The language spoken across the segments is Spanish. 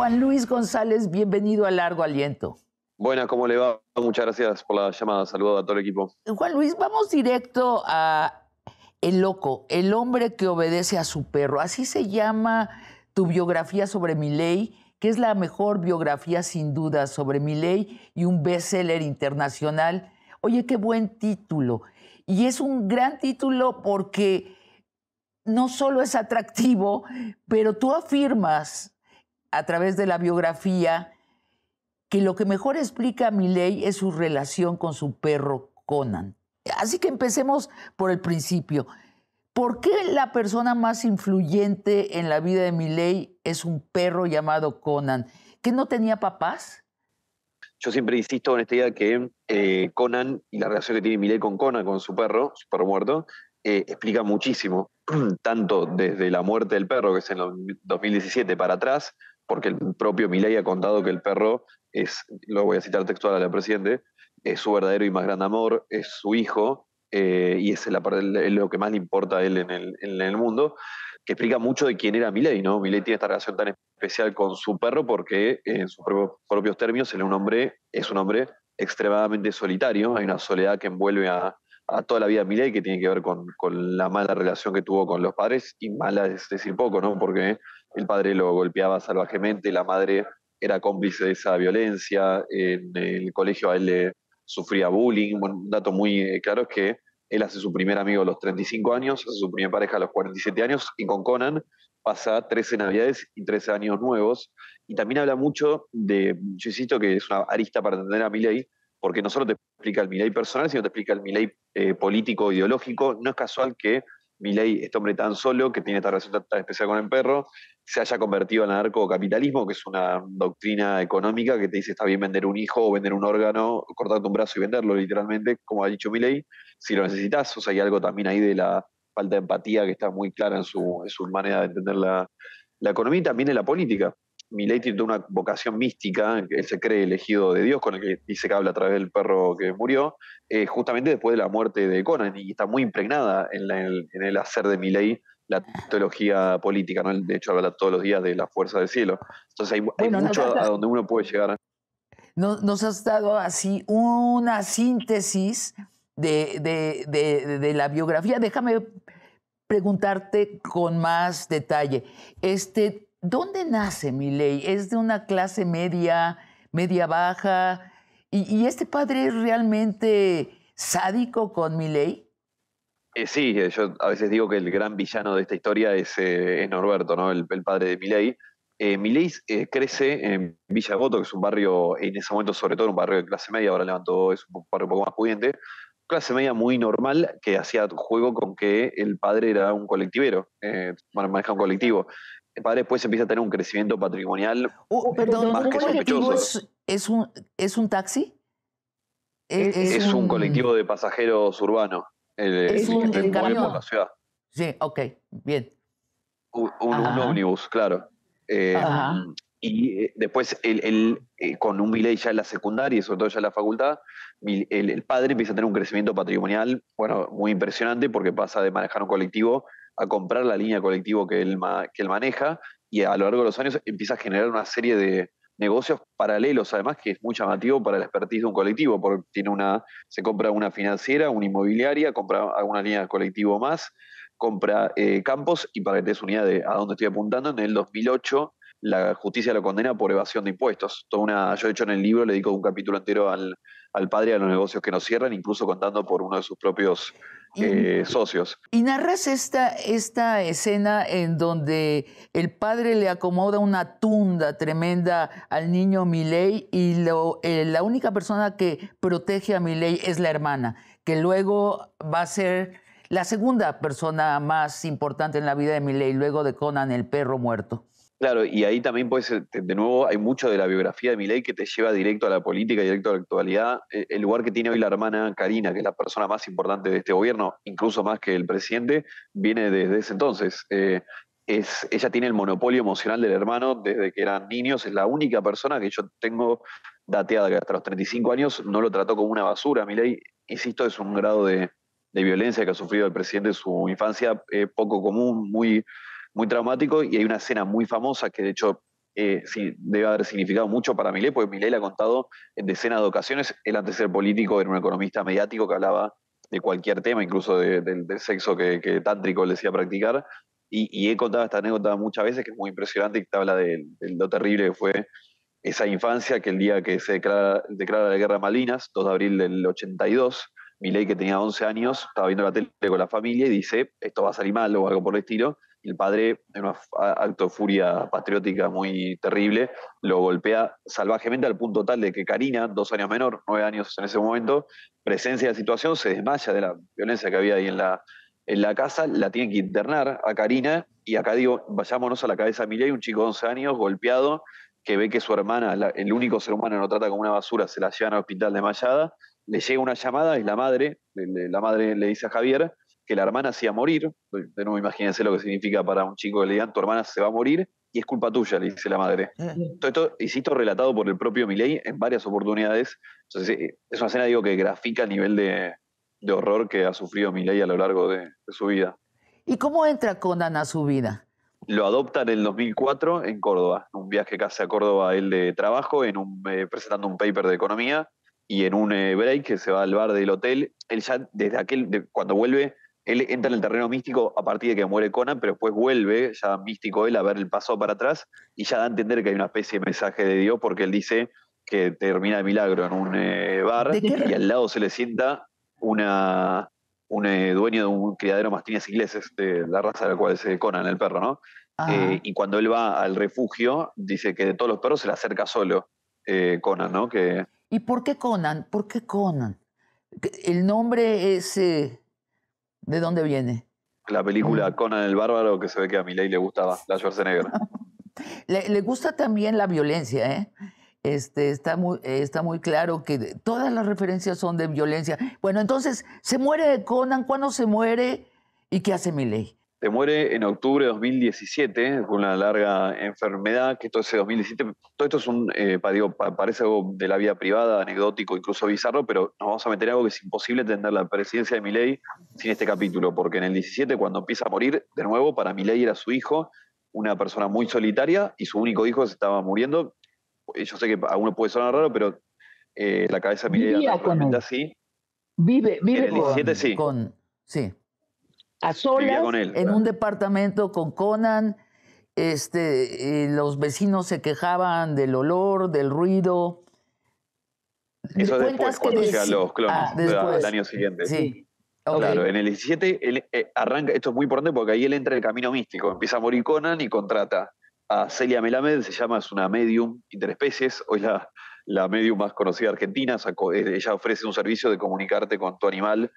Juan Luis González, bienvenido a Largo Aliento. Buena, ¿cómo le va? Muchas gracias por la llamada. Saludos a todo el equipo. Juan Luis, vamos directo a El Loco, el hombre que obedece a su perro. Así se llama tu biografía sobre mi ley, que es la mejor biografía sin duda sobre mi ley y un bestseller internacional. Oye, qué buen título. Y es un gran título porque no solo es atractivo, pero tú afirmas a través de la biografía que lo que mejor explica a Miley es su relación con su perro Conan. Así que empecemos por el principio. ¿Por qué la persona más influyente en la vida de Miley es un perro llamado Conan? ¿Que no tenía papás? Yo siempre insisto en este idea que eh, Conan y la relación que tiene Miley con Conan, con su perro, su perro muerto, eh, explica muchísimo, tanto desde la muerte del perro, que es en 2017 para atrás, porque el propio Milei ha contado que el perro es, lo voy a citar textual a la Presidente, es su verdadero y más gran amor, es su hijo, eh, y es lo que más le importa a él en el, mundo, que explica mucho de quién era Milei, ¿no? Milei tiene esta relación tan especial con su perro porque en sus propios, términos es un hombre, es un hombre extremadamente solitario, hay una soledad que envuelve a, toda la vida de Milei que tiene que ver con, con, la mala relación que tuvo con los padres, y mala es decir poco, ¿no? Porque el padre lo golpeaba salvajemente, la madre era cómplice de esa violencia, en el colegio a él le sufría bullying. un dato muy eh, claro es que él hace su primer amigo a los 35 años, hace su primera pareja a los 47 años y con Conan pasa 13 navidades y 13 años nuevos. Y también habla mucho de, yo insisto que es una arista para entender a Milley, porque no solo te explica el Milley personal, sino te explica el Milley eh, político, ideológico. No es casual que Milley, este hombre tan solo, que tiene esta relación tan especial con el perro, se haya convertido en anarcocapitalismo, que es una doctrina económica que te dice está bien vender un hijo o vender un órgano, cortarte un brazo y venderlo, literalmente, como ha dicho Milei, si lo necesitas. O sea, hay algo también ahí de la falta de empatía que está muy clara en su, manera de entender la, economía y también en la política. Milei tiene una vocación mística, él se cree elegido de Dios, con el que dice que habla a través del perro que murió, eh, justamente después de la muerte de Conan, y está muy impregnada en, el, en el hacer de Milei la ah. teología política, ¿no? De hecho, habla todos los días de la fuerza del cielo. Entonces hay, mucho a, donde uno puede llegar. Nos, nos has dado así una síntesis de, de, de, la biografía. Déjame preguntarte con más detalle. Este, ¿Dónde nace Miley? ¿Es de una clase media, media baja? ¿Y, y este padre es realmente sádico con Miley? Eh, sí, eh, yo a veces digo que el gran villano de esta historia es, eh, Norberto, el, padre de Milei. Eh, Milei crece en Villa que es un barrio, en ese momento sobre todo un barrio de clase media, ahora levantó, es un barrio un poco más pudiente, clase media muy normal que hacía juego con que el padre era un colectivero, maneja un colectivo. El padre después empieza a tener un crecimiento patrimonial oh, oh, perdón, Es, un, taxi? Es, un colectivo de pasajeros urbanos es Sí, ok, bien. Un, ómnibus, claro. Eh, y eh, después, el, eh, con un miley ya en la secundaria y sobre todo ya en la facultad, el, padre empieza a tener un crecimiento patrimonial, bueno, muy impresionante porque pasa de manejar un colectivo a comprar la línea colectivo que él, que él maneja y a lo largo de los años empieza a generar una serie de, negocios paralelos, además que es muy llamativo para la expertise de un colectivo, porque tiene una, se compra una financiera, una inmobiliaria, compra alguna línea de colectivo más, compra eh, campos y para que te des de a dónde estoy apuntando, en el 2008 la justicia lo condena por evasión de impuestos. Toda yo, he hecho, en el libro le dedico un capítulo entero al, al padre a los negocios que nos cierran, incluso contando por uno de sus propios eh, socios. Y narras esta, esta escena en donde el padre le acomoda una tunda tremenda al niño Milei, y lo, eh, la única persona que protege a Milei es la hermana, que luego va a ser la segunda persona más importante en la vida de Miley, luego de Conan el perro muerto. Claro, y ahí también pues, de nuevo, hay mucho de la biografía de Milei que te lleva directo a la política, directo a la actualidad. Eh, el lugar que tiene hoy la hermana Karina, que es la persona más importante de este gobierno, incluso más que el presidente, viene desde ese entonces. Eh, es, ella tiene el monopolio emocional del hermano desde que eran niños, es la única persona que yo tengo dateada que hasta los 35 años no lo trató como una basura. Milei, insisto, es un grado de, violencia que ha sufrido el presidente en su infancia eh, poco común, muy muy traumático y hay una escena muy famosa que de hecho eh, sí, debe haber significado mucho para Milei, porque Milei la ha contado en decenas de ocasiones, él antes de ser político era un economista mediático que hablaba de cualquier tema, incluso del sexo que, tántrico le decía practicar, y, he contado esta anécdota muchas veces, que es muy impresionante y que habla de, lo terrible que fue esa infancia, que el día que se declara, la guerra a Malvinas, 2 de abril del 82, Milei que tenía 11 años, estaba viendo la tele con la familia y dice, esto va a salir mal o algo por el estilo, el padre, en un acto de furia patriótica muy terrible, lo golpea salvajemente al punto tal de que Karina, dos años menor, nueve años en ese momento, presencia de la situación, se desmaya de la violencia que había ahí en la, en la casa, la tiene que internar a Karina, y acá digo, vayámonos a la cabeza de y un chico de 11 años golpeado, que ve que su hermana, el único ser humano que no trata como una basura, se la llevan al hospital desmayada, le llega una llamada, es la madre, la madre le dice a Javier, que la hermana hacía morir. Pues, de nuevo, imagínense lo que significa para un chico que le digan, tu hermana se va a morir y es culpa tuya, le dice la madre. Ah. Todo esto, insisto, relatado por el propio Milley en varias oportunidades. Entonces, eh, es una escena, digo, que grafica el nivel de, horror que ha sufrido Milley a lo largo de, su vida. ¿Y cómo entra Conan a su vida? Lo adopta en el 2004 en Córdoba, un viaje que hace a Córdoba él de trabajo, en un, eh, presentando un paper de economía y en un eh, break que se va al bar del hotel. Él ya desde aquel, cuando vuelve, él entra en el terreno místico a partir de que muere Conan, pero después vuelve, ya místico él, a ver el paso para atrás y ya da a entender que hay una especie de mensaje de Dios porque él dice que termina el milagro en un eh, bar y al lado se le sienta una, un eh, dueño de un criadero mastines ingleses, de la raza de la cual es eh, Conan, el perro, ¿no? y cuando él va al refugio, dice que de todos los perros se le acerca solo Conan, ¿no? Que... ¿Y por qué Conan? ¿Por qué Conan? El nombre es ¿De dónde viene? La película Conan el Bárbaro, que se ve que a Milei le gustaba, la Schwarzenegger. le, le gusta también la violencia, ¿eh? Este, está, muy, está muy claro que todas las referencias son de violencia. Bueno, entonces, ¿se muere Conan? ¿Cuándo se muere? ¿Y qué hace Milei? Te muere en octubre de 2017 con una larga enfermedad, que todo ese 2017, todo esto es un, eh, parece algo de la vida privada, anecdótico, incluso bizarro, pero nos vamos a meter algo que es imposible entender la presidencia de Milei sin este capítulo, porque en el 17, cuando empieza a morir, de nuevo, para Milei era su hijo, una persona muy solitaria, y su único hijo se estaba muriendo. Yo sé que a uno puede sonar raro, pero eh, la cabeza de Milei era así. Vive, vive el 17, con... Sí a solas en un departamento con Conan. Este, eh, los vecinos se quejaban del olor, del ruido. Eso después, cuando los ah, clones, año siguiente. Claro, en el 17 eh, arranca, esto es muy importante porque ahí él entra en el camino místico, empieza a morir Conan y contrata a Celia Melamed, se llama, es una medium interespecies, hoy la, la medium más conocida argentina, ella ofrece un servicio de comunicarte con tu animal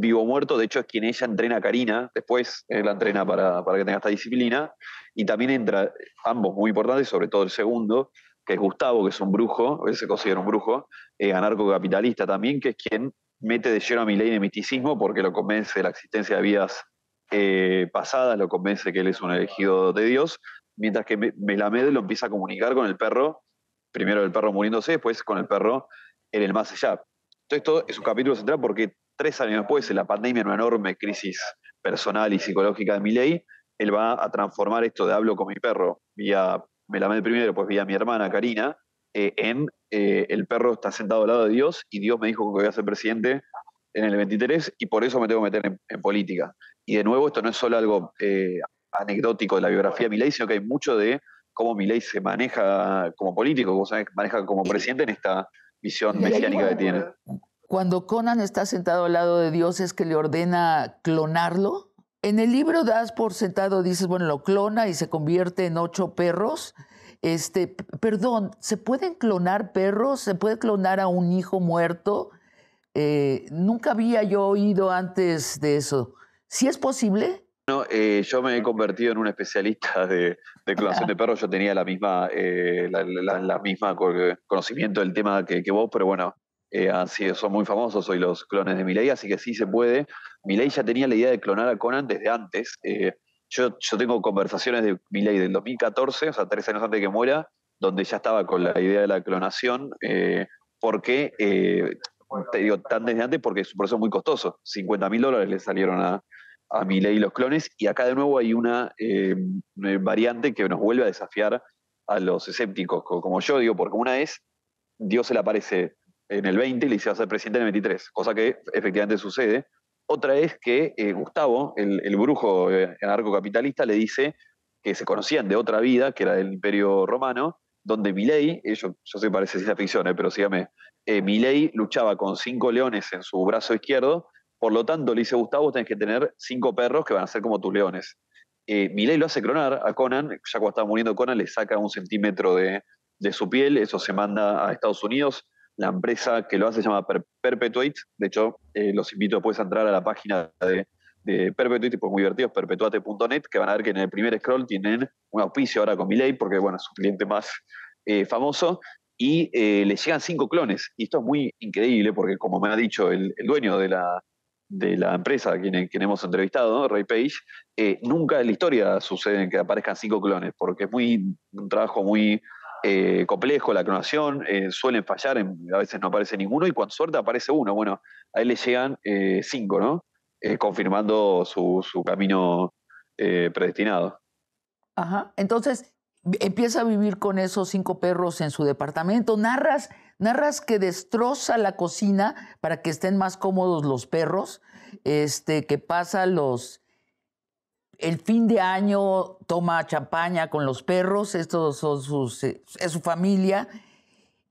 vivo muerto, de hecho es quien ella entrena a Karina, después la entrena para, que tenga esta disciplina, y también entra, ambos muy importantes, sobre todo el segundo, que es Gustavo, que es un brujo, él se considera un brujo, eh, anarcocapitalista también, que es quien mete de lleno a mi en de misticismo porque lo convence de la existencia de vidas eh, pasadas, lo convence que él es un elegido de Dios, mientras que Melamed lo empieza a comunicar con el perro, primero el perro muriéndose, después con el perro en el más allá. Entonces, esto es un capítulo central porque tres años después, en la pandemia, en una enorme crisis personal y psicológica de Milei, él va a transformar esto de hablo con mi perro, vía, me la primero, pues vía mi hermana Karina, eh, en eh, el perro está sentado al lado de Dios y Dios me dijo que voy a ser presidente en el 23 y por eso me tengo que meter en, política. Y de nuevo, esto no es solo algo eh, anecdótico de la biografía de Milei, sino que hay mucho de cómo Milei se maneja como político, cómo se maneja como presidente en esta visión mesiánica que tiene cuando Conan está sentado al lado de Dios es que le ordena clonarlo. En el libro das por sentado, dices, bueno, lo clona y se convierte en ocho perros. Este, perdón, ¿se pueden clonar perros? ¿Se puede clonar a un hijo muerto? Eh, nunca había yo oído antes de eso. ¿Sí es posible? No, eh, yo me he convertido en un especialista de, clonación de perros. Yo tenía la misma, eh, misma conocimiento del tema que, que, vos, pero bueno, eh, así son muy famosos hoy los clones de Miley, así que sí se puede. Milei ya tenía la idea de clonar a Conan desde antes. Eh, yo, tengo conversaciones de Miley del 2014, o sea, tres años antes de que muera, donde ya estaba con la idea de la clonación, eh, porque, eh, te digo, tan desde antes, porque es un proceso muy costoso. 50 mil dólares le salieron a, a Miley los clones, y acá de nuevo hay una variante que nos vuelve a desafiar a los escépticos, como yo digo, porque una es, Dios se le aparece en el 20 le dice ser presidente en el 23, cosa que efectivamente sucede. Otra es que eh, Gustavo, el, el brujo eh, anarcocapitalista, le dice que se conocían de otra vida, que era del Imperio Romano, donde Milei, yo, yo, sé que parece ciencia ficción, eh, pero sígame, Milei luchaba con cinco leones en su brazo izquierdo, por lo tanto le dice Gustavo, tenés que tener cinco perros que van a ser como tus leones. Milei lo hace cronar a Conan, ya cuando estaba muriendo Conan le saca un centímetro de, de su piel, eso se manda a Estados Unidos, la empresa que lo hace se llama Perpetuate. De hecho, eh, los invito después a entrar a la página de, Perpetuate, Perpetuate, pues muy divertidos, perpetuate.net, que van a ver que en el primer scroll tienen un auspicio ahora con Miley, porque bueno, es su cliente más eh, famoso. Y eh, le llegan cinco clones. Y esto es muy increíble, porque como me ha dicho el, dueño de la, empresa quien, quien hemos entrevistado, Ray Page, nunca en la historia sucede que aparezcan cinco clones, porque es muy, un trabajo muy eh, complejo la clonación, eh, suelen fallar, a veces no aparece ninguno y cuando suerte aparece uno. Bueno, a él le llegan eh, cinco, ¿no? confirmando su, camino predestinado. Ajá, entonces empieza a vivir con esos cinco perros en su departamento. Narras, narras que destroza la cocina para que estén más cómodos los perros, este, que pasa los, el fin de año toma champaña con los perros, estos son eh, es su familia.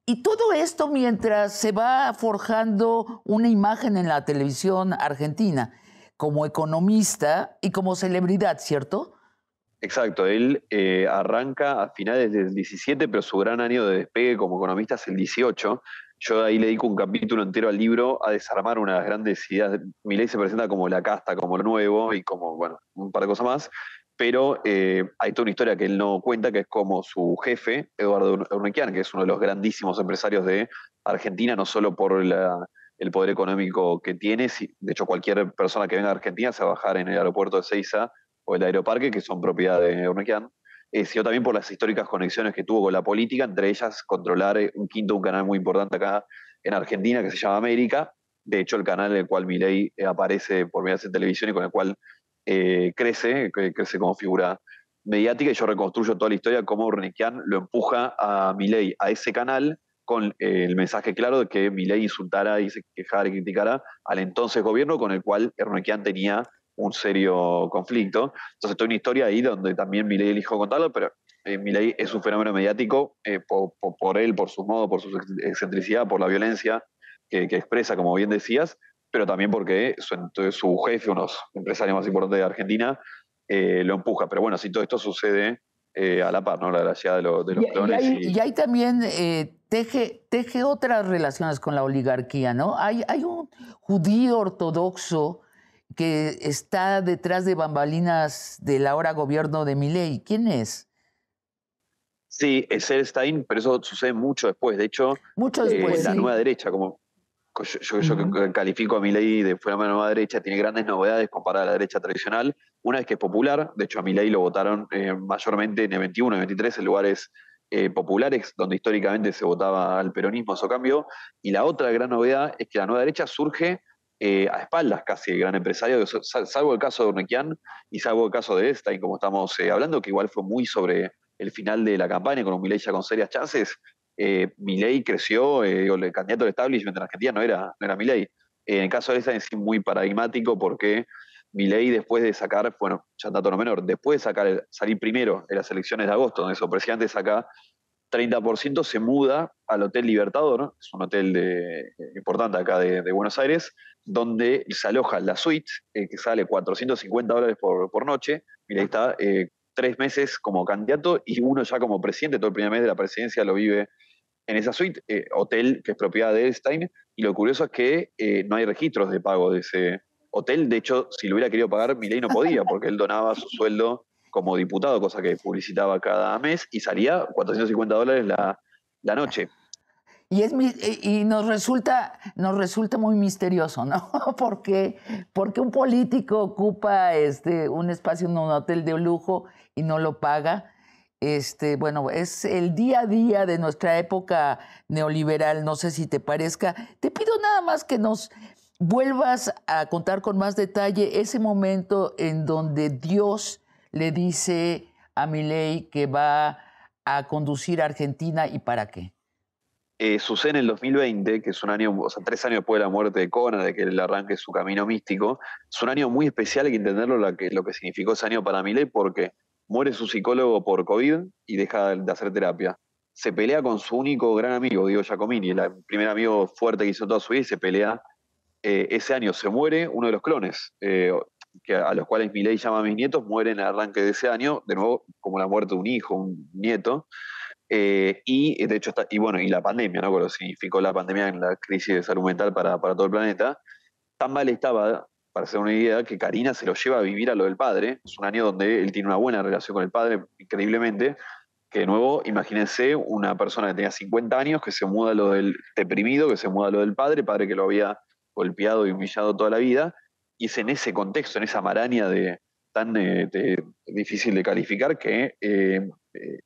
Y todo esto mientras se va forjando una imagen en la televisión argentina, como economista y como celebridad, ¿cierto? Exacto, él eh, arranca a finales del 17, pero su gran año de despegue como economista es el 18, yo ahí le dedico un capítulo entero al libro a desarmar una de las grandes ideas. ley se presenta como la casta, como lo nuevo y como, bueno, un par de cosas más. Pero eh, hay toda una historia que él no cuenta, que es como su jefe, Eduardo Urnequian, que es uno de los grandísimos empresarios de Argentina, no solo por el poder económico que tiene. De hecho, cualquier persona que venga a Argentina se va a bajar en el aeropuerto de Ceiza o el aeroparque, que son propiedad de Urnequian eh, sino también por las históricas conexiones que tuvo con la política, entre ellas controlar eh, un quinto, un canal muy importante acá en Argentina que se llama América, de hecho el canal en el cual Milei eh, aparece por medias de televisión y con el cual crece, crece como figura mediática, y yo reconstruyo toda la historia cómo Urniquian lo empuja a Milei a ese canal con el mensaje claro de que Milei insultara y se quejara y criticara al entonces gobierno con el cual Urniquian tenía un serio conflicto. Entonces, toda una historia ahí donde también Milei eligió contarlo, pero eh, Milei es un fenómeno mediático eh, por, él, por su modo, por su excentricidad, por la violencia que, expresa, como bien decías, pero también porque su, su jefe, uno de los empresarios más importantes de Argentina, eh, lo empuja. Pero bueno, si todo esto sucede eh, a la par, ¿no? La, gracia de, los y, clones. Y ahí, también teje, teje otras relaciones con la oligarquía, ¿no? Hay, hay un judío ortodoxo que está detrás de bambalinas del ahora gobierno de Milei ¿Quién es? Sí, es Stein, pero eso sucede mucho después. De hecho, mucho eh, después, la nueva derecha, como yo, califico a Milei de fuera de la nueva derecha, tiene grandes novedades comparada a la derecha tradicional. Una es que es popular, de hecho a Milei lo votaron eh, mayormente en el 21, el 23, en lugares eh, populares, donde históricamente se votaba al peronismo su cambio. Y la otra gran novedad es que la nueva derecha surge eh, a espaldas casi de gran empresario, salvo el caso de Urnequian y salvo el caso de y como estamos eh, hablando, que igual fue muy sobre el final de la campaña, con un Milei ya con serias chances. Eh, Milei creció, eh, el candidato del establishment en Argentina no era, no era Milei. en el caso de esta es muy paradigmático porque Milei después de sacar, bueno, ya dato no menor, después de sacar, salir primero en las elecciones de agosto, donde su presidente saca 30% se muda al Hotel Libertador, es un hotel de, importante acá de, Buenos Aires, donde se aloja la suite, eh, que sale 450 dólares por, noche, y está eh, tres meses como candidato y uno ya como presidente, todo el primer mes de la presidencia lo vive en esa suite, eh, hotel que es propiedad de stein y lo curioso es que no hay registros de pago de ese hotel, de hecho, si lo hubiera querido pagar, Milei no podía, porque él donaba su sueldo como diputado, cosa que publicitaba cada mes, y salía 450 dólares la, noche. Y, es, y nos, resulta, nos resulta muy misterioso, ¿no? Porque, porque un político ocupa este, un espacio en un hotel de lujo y no lo paga. Este, bueno, es el día a día de nuestra época neoliberal, no sé si te parezca. Te pido nada más que nos vuelvas a contar con más detalle ese momento en donde Dios le dice a Milei que va a conducir a Argentina y para qué? Eh, sucede en el 2020, que es un año, o sea, tres años después de la muerte de Conan, de que él arranque su camino místico, es un año muy especial, hay que entenderlo lo que, significó ese año para Milei, porque muere su psicólogo por COVID y deja de hacer terapia. Se pelea con su único gran amigo, Diego Giacomini, el primer amigo fuerte que hizo toda su vida, y se pelea. Eh, ese año se muere uno de los clones, eh, que a los cuales mi ley llama a mis nietos, mueren al arranque de ese año, de nuevo, como la muerte de un hijo, un nieto. Eh, y de hecho está, y bueno, y la pandemia, ¿no? Lo significó la pandemia en la crisis de salud mental para, para todo el planeta. Tan mal estaba, para hacer una idea, que Karina se lo lleva a vivir a lo del padre. Es un año donde él tiene una buena relación con el padre, increíblemente. Que de nuevo, imagínense una persona que tenía 50 años, que se muda a lo del deprimido, que se muda a lo del padre, padre que lo había golpeado y humillado toda la vida, y es en ese contexto, en esa maraña de, tan eh, difícil de calificar que eh, eh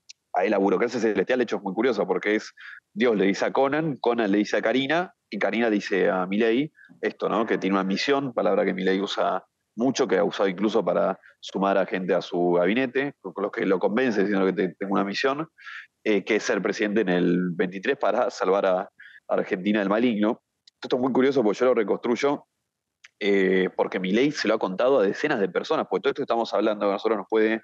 la burocracia celestial, hecho, es muy curioso porque es Dios le dice a Conan, Conan le dice a Karina y Karina dice a Milei esto, ¿no? Que tiene una misión, palabra que Milei usa mucho, que ha usado incluso para sumar a gente a su gabinete, con los que lo convence diciendo que tengo una misión, eh, que es ser presidente en el 23 para salvar a Argentina del maligno. Esto es muy curioso porque yo lo reconstruyo eh, porque mi ley se lo ha contado a decenas de personas, porque todo esto que estamos hablando a nosotros nos puede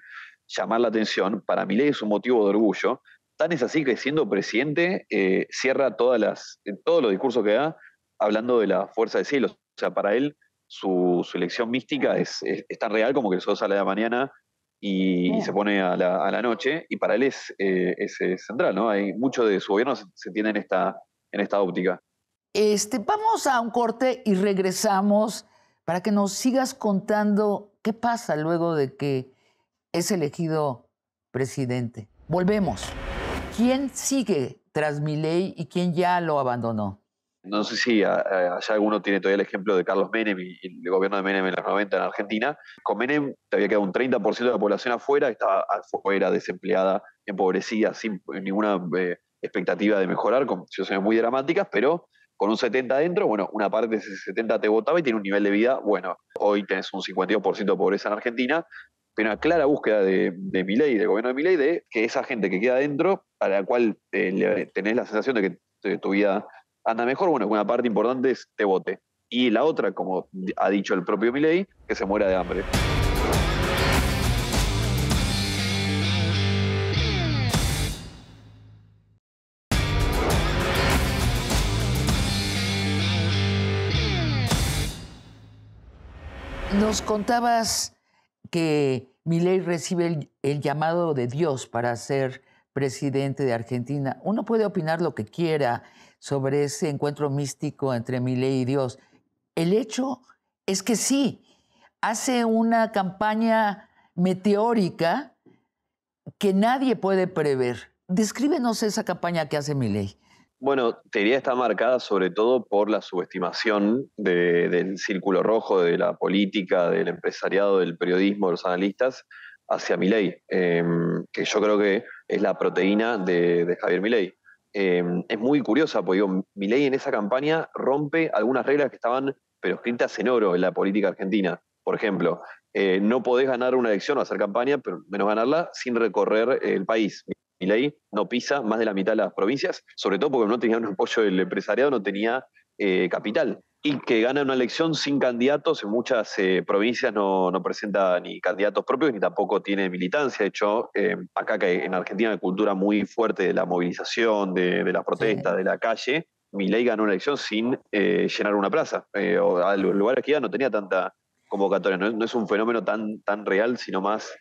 llamar la atención, para mi ley es un motivo de orgullo, tan es así que siendo presidente eh, cierra todas las, todos los discursos que da hablando de la fuerza de cielo, o sea, para él su, elección mística es, tan real como que el sol sale de la mañana y, se pone a la, noche, y para él eh, es, central, ¿no? Hay mucho de su gobierno se, tienen tiene esta, en esta óptica. Este, vamos a un corte y regresamos para que nos sigas contando qué pasa luego de que es elegido presidente. Volvemos. ¿Quién sigue tras mi ley y quién ya lo abandonó? No sé si ah, ah, alguno tiene todavía el ejemplo de Carlos Menem y, el gobierno de Menem en los 90 en Argentina. Con Menem te había quedado un 30% de la población afuera, estaba afuera, desempleada, empobrecida, sin ninguna eh, expectativa de mejorar, con situaciones muy dramáticas, pero con un 70 adentro, bueno, una parte de ese 70 te votaba y tiene un nivel de vida, bueno, hoy tenés un 52% de pobreza en Argentina, pero una clara búsqueda de, de ley del gobierno de Milei de que esa gente que queda adentro, a la cual eh, tenés la sensación de que tu vida anda mejor, bueno, una parte importante es te vote. Y la otra, como ha dicho el propio Milei, que se muera de hambre. Nos contabas que Milei recibe el, llamado de Dios para ser presidente de Argentina. Uno puede opinar lo que quiera sobre ese encuentro místico entre Milei y Dios. El hecho es que sí, hace una campaña meteórica que nadie puede prever. Descríbenos esa campaña que hace Milei. Bueno, te está marcada sobre todo por la subestimación del círculo rojo, de la política, del empresariado, del periodismo, de los analistas, hacia Milei, eh, que yo creo que es la proteína de, Javier Milei. Eh, es muy curiosa, porque digo, Milei en esa campaña rompe algunas reglas que estaban pero escritas en oro en la política argentina. Por ejemplo, eh, no podés ganar una elección o hacer campaña, pero menos ganarla sin recorrer el país ley no pisa más de la mitad de las provincias, sobre todo porque no tenía un apoyo del empresariado, no tenía eh, capital. Y que gana una elección sin candidatos, en muchas eh, provincias no, presenta ni candidatos propios ni tampoco tiene militancia. De hecho, eh, acá que en Argentina hay cultura muy fuerte de la movilización, de, las protestas, de la calle. ley ganó una elección sin llenar una plaza. o, a lugares que ya no tenía tanta convocatoria. No, es un fenómeno tan, tan real, sino más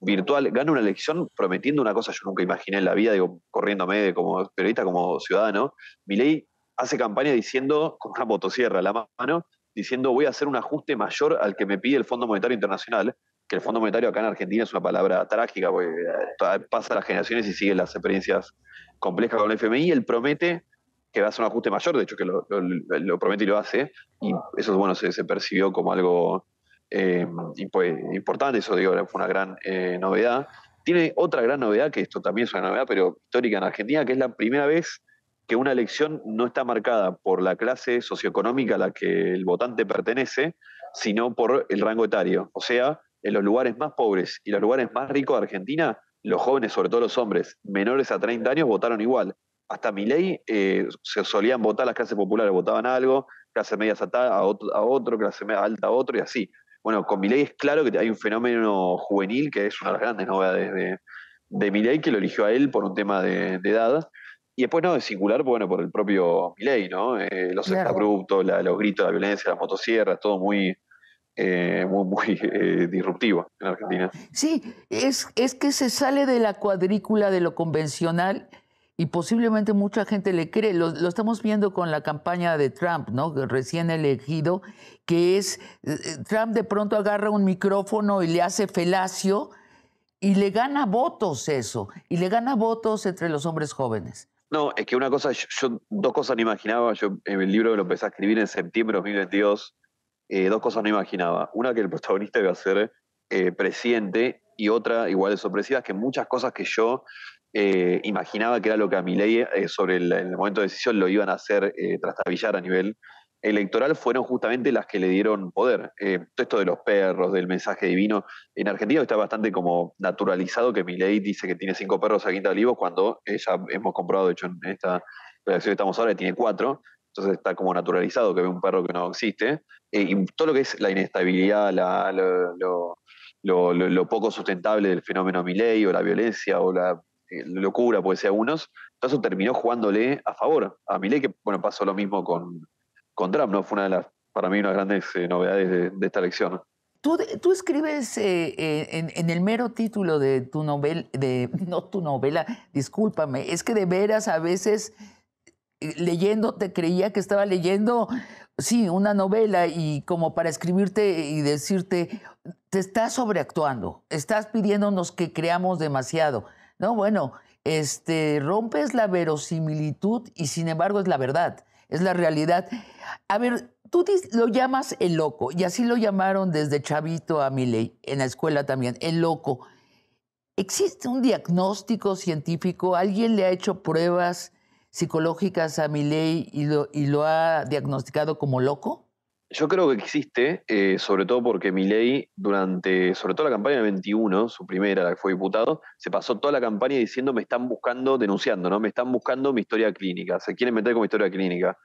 virtual, gana una elección prometiendo una cosa yo nunca imaginé en la vida, digo, corriéndome como periodista, como ciudadano. Milei hace campaña diciendo, con una motosierra a la mano, diciendo voy a hacer un ajuste mayor al que me pide el Fondo Monetario Internacional, que el Fondo Monetario acá en Argentina es una palabra trágica, porque eh, pasa las generaciones y sigue las experiencias complejas con el FMI, él promete que va a hacer un ajuste mayor, de hecho que lo, promete y lo hace, y eso bueno, se, se percibió como algo eh, importante, eso digo, fue una gran eh, novedad. Tiene otra gran novedad, que esto también es una novedad, pero histórica en Argentina, que es la primera vez que una elección no está marcada por la clase socioeconómica a la que el votante pertenece, sino por el rango etario. O sea, en los lugares más pobres y los lugares más ricos de Argentina, los jóvenes, sobre todo los hombres, menores a 30 años, votaron igual. Hasta mi ley eh, se solían votar las clases populares, votaban algo, clase media a, a otro, clase media alta a otro y así. Bueno, con Milei es claro que hay un fenómeno juvenil que es una de las grandes novedades de, de Milei, que lo eligió a él por un tema de, edad. Y después no, es singular, bueno, por el propio Milei, ¿no? Eh, los claro. abruptos, los gritos, la violencia, las motosierras, todo muy, eh, muy, eh, disruptivo en Argentina. Sí, es, es que se sale de la cuadrícula de lo convencional y posiblemente mucha gente le cree. Lo, estamos viendo con la campaña de Trump, ¿no? Recién elegido, que es eh, eh, Trump de pronto agarra un micrófono y le hace felacio y le gana votos eso, y le gana votos entre los hombres jóvenes. No, es que una cosa, yo, dos cosas no imaginaba, yo en el libro que lo empecé a escribir en septiembre de 2022, eh, dos cosas no imaginaba. Una que el protagonista iba a ser presidente y otra igual de sorpresiva, que muchas cosas que yo eh, imaginaba que era lo que a Milei eh, sobre el, momento de decisión lo iban a hacer eh, trastabillar a nivel electoral fueron justamente las que le dieron poder. todo eh, esto de los perros, del mensaje divino, en Argentina está bastante como naturalizado que Milei dice que tiene cinco perros a Quinta de cuando ya hemos comprobado, de hecho, en esta relación que estamos ahora, tiene cuatro, entonces está como naturalizado que ve un perro que no existe, y todo lo que es la inestabilidad, lo, poco sustentable del fenómeno Milei o la violencia o la eh, locura, pues a unos, Tasso terminó jugándole a favor a Milei, que bueno, pasó lo mismo con, con Trump, ¿no? Fue una de las, para mí, unas grandes eh, novedades de, esta elección. Tú, tú escribes eh, en, en, el mero título de tu novela, de, no tu novela, discúlpame, es que de veras a veces leyendo, te creía que estaba leyendo, sí, una novela y como para escribirte y decirte, te estás sobreactuando, estás pidiéndonos que creamos demasiado. No, bueno, este, rompes la verosimilitud y sin embargo es la verdad, es la realidad. A ver, tú lo llamas el loco, y así lo llamaron desde chavito a Miley, en la escuela también, el loco. ¿Existe un diagnóstico científico? ¿Alguien le ha hecho pruebas psicológicas a Miley y y lo ha diagnosticado como loco? Yo creo que existe, eh, sobre todo porque Milei, durante, sobre todo la campaña del 21, su primera, que fue diputado, se pasó toda la campaña diciendo me están buscando, denunciando, ¿no? Me están buscando mi historia clínica, se quieren meter con mi historia clínica.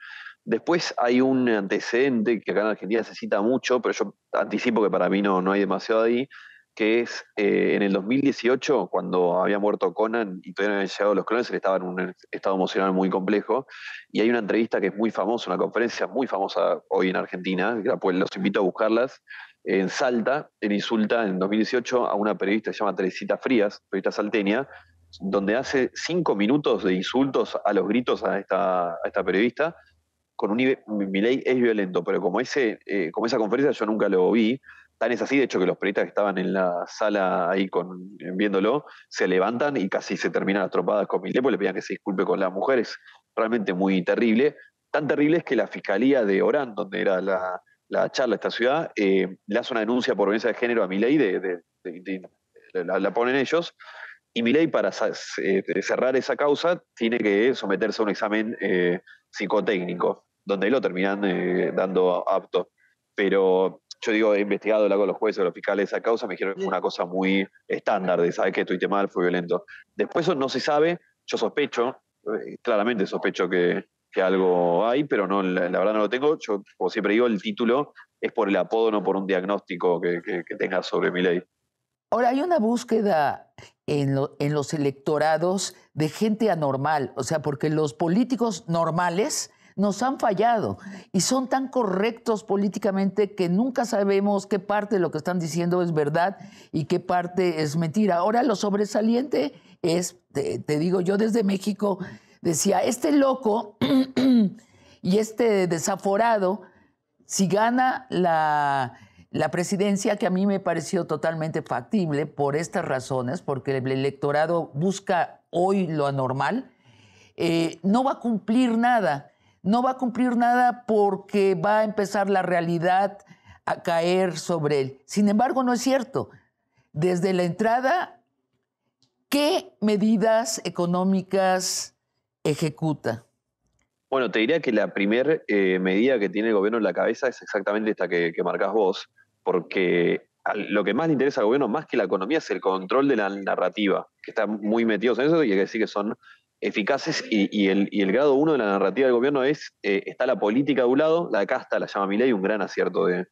Después hay un antecedente que acá en Argentina se cita mucho, pero yo anticipo que para mí no, no hay demasiado ahí, que es eh, en el 2018, cuando había muerto Conan y todavía no habían llegado los clones, él estaba en un estado emocional muy complejo. Y hay una entrevista que es muy famosa, una conferencia muy famosa hoy en Argentina, pues los invito a buscarlas. En Salta, en insulta en 2018 a una periodista que se llama Teresita Frías, periodista salteña, donde hace cinco minutos de insultos a los gritos a esta, a esta periodista. Con un mi ley es violento, pero como, ese, eh, como esa conferencia yo nunca lo vi, Tan es así, de hecho, que los periodistas que estaban en la sala ahí viéndolo se levantan y casi se terminan atropadas con Milé, porque le pedían que se disculpe con las mujeres. Realmente muy terrible. Tan terrible es que la fiscalía de Orán, donde era la, charla de esta ciudad, eh, le hace una denuncia por violencia de género a Milei, la, ponen ellos, y Milei para eh, cerrar esa causa tiene que someterse a un examen eh, psicotécnico, donde lo terminan dando apto. Pero yo digo, he investigado lo con los jueces, los fiscales esa causa, me dijeron que fue una cosa muy estándar de, saber que Tuite mal, fue violento. Después no se sabe, yo sospecho, eh, claramente sospecho que, algo hay, pero no, la, verdad no lo tengo. Yo, como siempre digo, el título es por el apodo, no por un diagnóstico que, tenga sobre mi ley. Ahora, hay una búsqueda en, en, los electorados de gente anormal, o sea, porque los políticos normales nos han fallado y son tan correctos políticamente que nunca sabemos qué parte de lo que están diciendo es verdad y qué parte es mentira. Ahora lo sobresaliente es, te, digo, yo desde México decía, este loco y este desaforado, si gana la, presidencia, que a mí me pareció totalmente factible por estas razones, porque el electorado busca hoy lo anormal, eh, no va a cumplir nada no va a cumplir nada porque va a empezar la realidad a caer sobre él. Sin embargo, no es cierto. Desde la entrada, ¿qué medidas económicas ejecuta? Bueno, te diría que la primera eh, medida que tiene el gobierno en la cabeza es exactamente esta que, marcas marcás vos, porque lo que más le interesa al gobierno, más que la economía, es el control de la narrativa, que está muy metidos en eso y hay que decir que son eficaces y, el, grado uno de la narrativa del gobierno es, eh, está la política de un lado, la casta la llama Milei, un gran acierto de,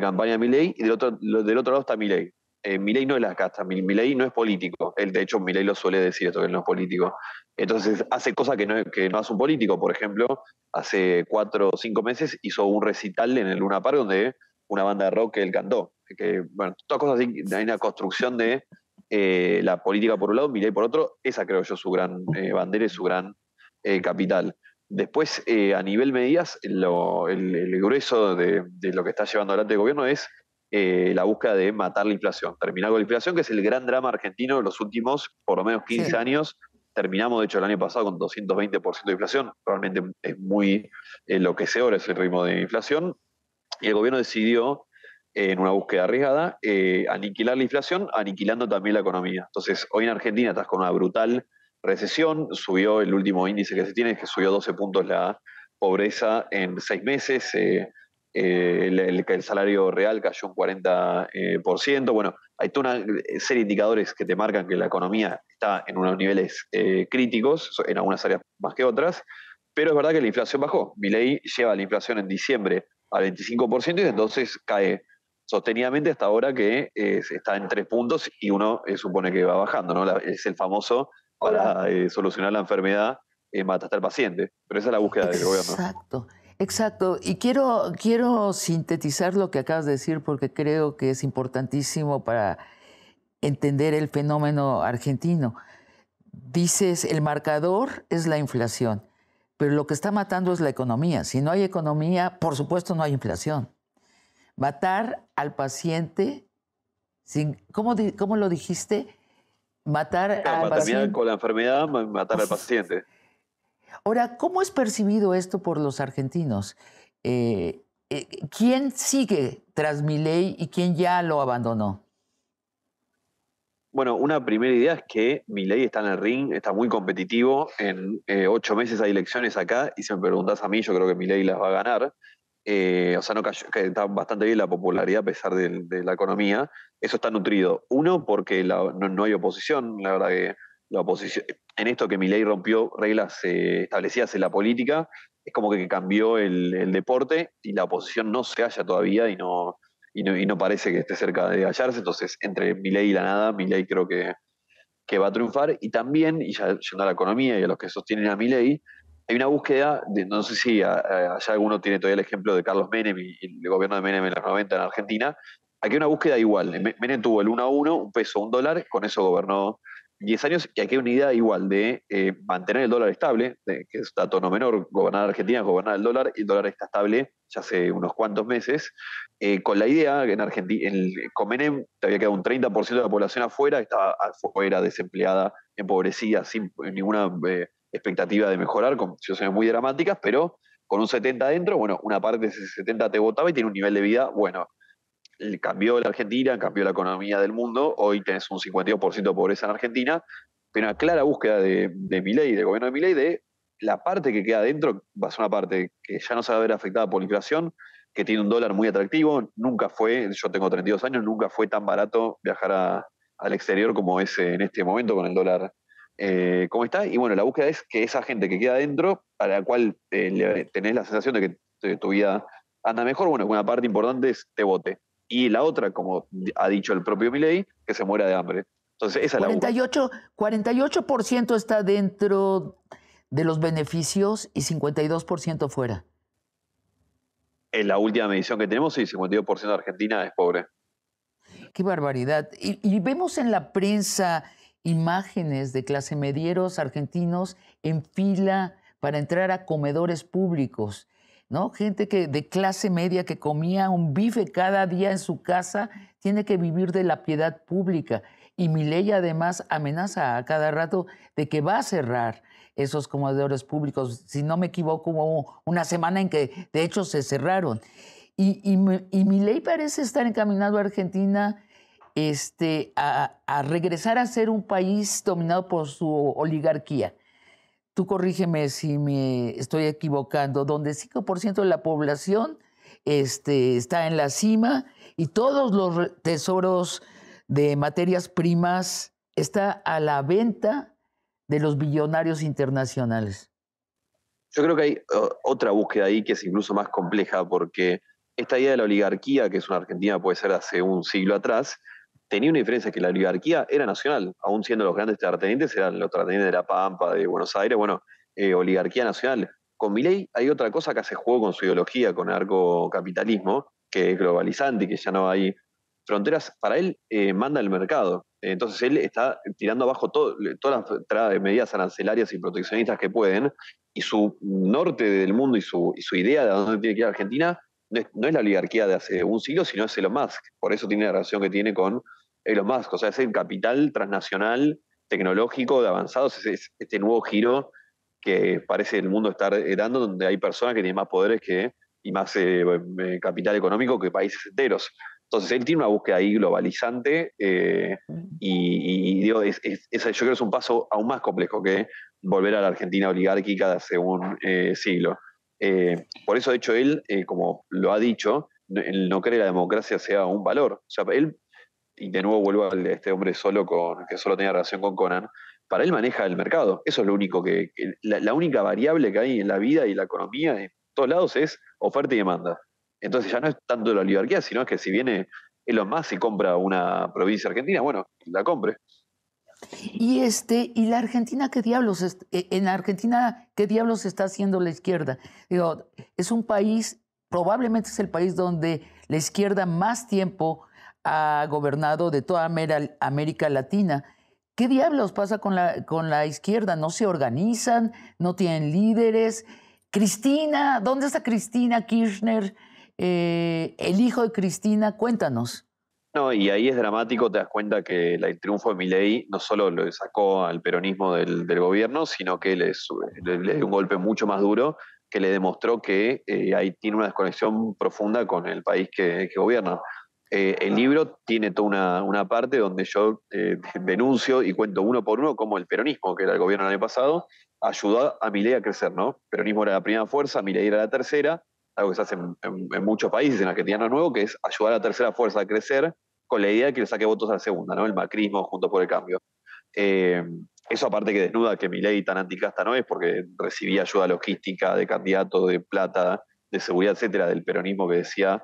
campaña de Milei, y del otro, del otro lado está Milei. Eh, Milei no es la casta, Milei no es político. Él, de hecho, Milei lo suele decir esto, que él no es político. Entonces hace cosas que no, hace un político. Por ejemplo, hace cuatro o cinco meses hizo un recital en el Luna Park donde una banda de rock que él cantó. Que, bueno, todas cosas así, hay una construcción de eh, la política por un lado, Milei por otro, esa creo yo su gran eh, bandera y su gran eh, capital. Después, a nivel medidas, el, grueso de, lo que está llevando adelante el gobierno es la búsqueda de matar la inflación, terminar con la inflación, que es el gran drama argentino de los últimos por lo menos 15 años. Terminamos, de hecho, el año pasado con 220% de inflación, realmente es muy lo que es el ritmo de inflación, y el gobierno decidió en una búsqueda arriesgada, eh, aniquilar la inflación, aniquilando también la economía. Entonces, hoy en Argentina estás con una brutal recesión, subió el último índice que se tiene, que subió 12 puntos la pobreza en seis meses, eh, eh, el, salario real cayó un 40%, por ciento. bueno, hay toda una serie de indicadores que te marcan que la economía está en unos niveles críticos, en algunas áreas más que otras, pero es verdad que la inflación bajó. Milei lleva la inflación en diciembre al 25% y entonces cae sostenidamente hasta ahora que eh, está en tres puntos y uno eh, supone que va bajando, ¿no? es el famoso para eh, solucionar la enfermedad mata hasta el paciente, pero esa es la búsqueda del gobierno. Exacto, exacto. Y quiero, quiero sintetizar lo que acabas de decir porque creo que es importantísimo para entender el fenómeno argentino. Dices, el marcador es la inflación, pero lo que está matando es la economía. Si no hay economía, por supuesto no hay inflación matar al paciente ¿cómo, lo dijiste? Matar al paciente. Con la enfermedad, matar al paciente. Ahora, ¿cómo es percibido esto por los argentinos? Eh, eh, ¿Quién sigue tras Milei y quién ya lo abandonó? Bueno, una primera idea es que Milei está en el ring, está muy competitivo. En eh, ocho meses hay elecciones acá y si me preguntás a mí, yo creo que Milei las va a ganar. Eh, o sea, no cayó, está bastante bien la popularidad a pesar de, la economía, eso está nutrido. Uno, porque no, hay oposición, la verdad que la oposición, en esto que mi rompió reglas eh, establecidas en la política, es como que cambió el, deporte y la oposición no se halla todavía y no, parece que esté cerca de hallarse, entonces entre mi y la nada, mi creo que, va a triunfar y también, y ya yendo a la economía y a los que sostienen a mi hay una búsqueda, no sé si allá alguno tiene todavía el ejemplo de Carlos Menem y, el gobierno de Menem en los 90 en Argentina, aquí hay una búsqueda igual. Menem tuvo el 1 a 1, un peso, un dólar, con eso gobernó 10 años, y aquí hay una idea igual de eh, mantener el dólar estable, que es dato no menor, gobernar Argentina gobernar el dólar, y el dólar está estable ya hace unos cuantos meses, eh, con la idea que en Argentina, con Menem te había quedado un 30% de la población afuera, estaba afuera, desempleada, empobrecida, sin ninguna... Eh, expectativa de mejorar con situaciones muy dramáticas, pero con un 70 adentro, bueno, una parte de ese 70 te votaba y tiene un nivel de vida, bueno, cambió la Argentina, cambió la economía del mundo, hoy tenés un 52% de pobreza en Argentina, pero una clara búsqueda de, mi ley, del gobierno de mi ley, de la parte que queda adentro, va a ser una parte que ya no se va a ver afectada por la inflación, que tiene un dólar muy atractivo, nunca fue, yo tengo 32 años, nunca fue tan barato viajar al exterior como es en este momento con el dólar eh, cómo está. Y bueno, la búsqueda es que esa gente que queda adentro, a la cual eh, tenés la sensación de que eh, tu vida anda mejor, bueno, una parte importante es te vote. Y la otra, como ha dicho el propio Milei, que se muera de hambre. Entonces, esa 48, es la 48% está dentro de los beneficios y 52% fuera. En la última medición que tenemos, y 52% de Argentina es pobre. Qué barbaridad. y, vemos en la prensa imágenes de clase medieros argentinos en fila para entrar a comedores públicos, ¿no? Gente que de clase media que comía un bife cada día en su casa tiene que vivir de la piedad pública y mi ley además amenaza a cada rato de que va a cerrar esos comedores públicos, si no me equivoco, hubo una semana en que de hecho se cerraron. Y, mi ley parece estar encaminado a Argentina este, a, regresar a ser un país dominado por su oligarquía. Tú corrígeme si me estoy equivocando, donde 5% de la población este, está en la cima y todos los tesoros de materias primas está a la venta de los billonarios internacionales. Yo creo que hay otra búsqueda ahí que es incluso más compleja porque esta idea de la oligarquía, que es una Argentina puede ser hace un siglo atrás, tenía una diferencia, que la oligarquía era nacional, aún siendo los grandes terratenientes, eran los terratenientes de La Pampa, de Buenos Aires, bueno, eh, oligarquía nacional. Con Milei hay otra cosa que hace juego con su ideología, con el capitalismo, que es globalizante y que ya no hay fronteras. Para él eh, manda el mercado. Entonces él está tirando abajo todas las medidas arancelarias y proteccionistas que pueden, y su norte del mundo y su, idea de dónde tiene que ir Argentina no es, la oligarquía de hace un siglo, sino es Elon Musk. Por eso tiene la relación que tiene con Elon Musk, o sea, es el capital transnacional tecnológico de avanzados, es, este nuevo giro que parece el mundo estar dando, donde hay personas que tienen más poderes que, y más eh, eh, capital económico que países enteros. Entonces, él tiene una búsqueda ahí globalizante eh, y, es, yo creo que es un paso aún más complejo que volver a la Argentina oligárquica de hace un siglo. por eso, de hecho, él, como lo ha dicho, no, cree que la democracia sea un valor. O sea, él y de nuevo vuelvo a este hombre solo con, que solo tenía relación con Conan, para él maneja el mercado. Eso es lo único que, la, única variable que hay en la vida y la economía en todos lados es oferta y demanda. Entonces ya no es tanto la oligarquía, sino es que si viene Elon Musk y compra una provincia argentina, bueno, la compre. Y este, y la Argentina, ¿qué diablos? Eh, en la Argentina, ¿qué diablos está haciendo la izquierda? Digo, es un país, probablemente es el país donde la izquierda más tiempo ha gobernado de toda América Latina. ¿Qué diablos pasa con la, con la izquierda? No se organizan, no tienen líderes. Cristina, ¿dónde está Cristina Kirchner? Eh, el hijo de Cristina, cuéntanos. No, y ahí es dramático, te das cuenta que el triunfo de Milei no solo lo sacó al peronismo del, gobierno, sino que le, dio un golpe mucho más duro que le demostró que eh, ahí tiene una desconexión profunda con el país que gobierna. Eh, el ah. libro tiene toda una, parte donde yo eh, denuncio y cuento uno por uno cómo el peronismo, que era el gobierno del año pasado, ayudó a mi ley a crecer, ¿no? peronismo era la primera fuerza, mi ley era la tercera, algo que se hace en, muchos países, en Argentina no es nuevo, que es ayudar a la tercera fuerza a crecer con la idea de que le saque votos a la segunda, ¿no? El macrismo junto por el cambio. Eh, eso aparte que desnuda que mi ley tan anticasta no es, porque recibía ayuda logística de candidato, de plata, de seguridad, etcétera, del peronismo que decía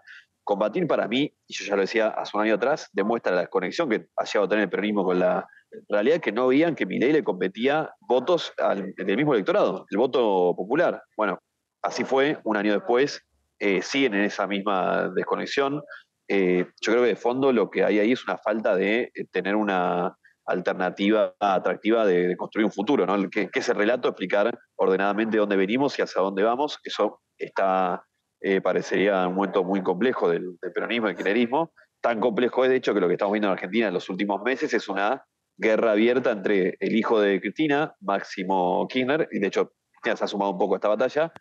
combatir para mí, y yo ya lo decía hace un año atrás, demuestra la desconexión que hacía tener el peronismo con la realidad, que no veían que ley le competía votos del mismo electorado, el voto popular. Bueno, así fue, un año después, eh, siguen en esa misma desconexión. Eh, yo creo que de fondo lo que hay ahí es una falta de eh, tener una, alternativa atractiva de, construir un futuro, ¿no? Que, que, ese relato, explicar ordenadamente dónde venimos y hacia dónde vamos, eso está eh, parecería un momento muy complejo del, peronismo, del kirchnerismo. Tan complejo es, de hecho, que lo que estamos viendo en Argentina en los últimos meses es una guerra abierta entre el hijo de Cristina, Máximo Kirchner, y de hecho Cristina se ha sumado un poco a esta batalla,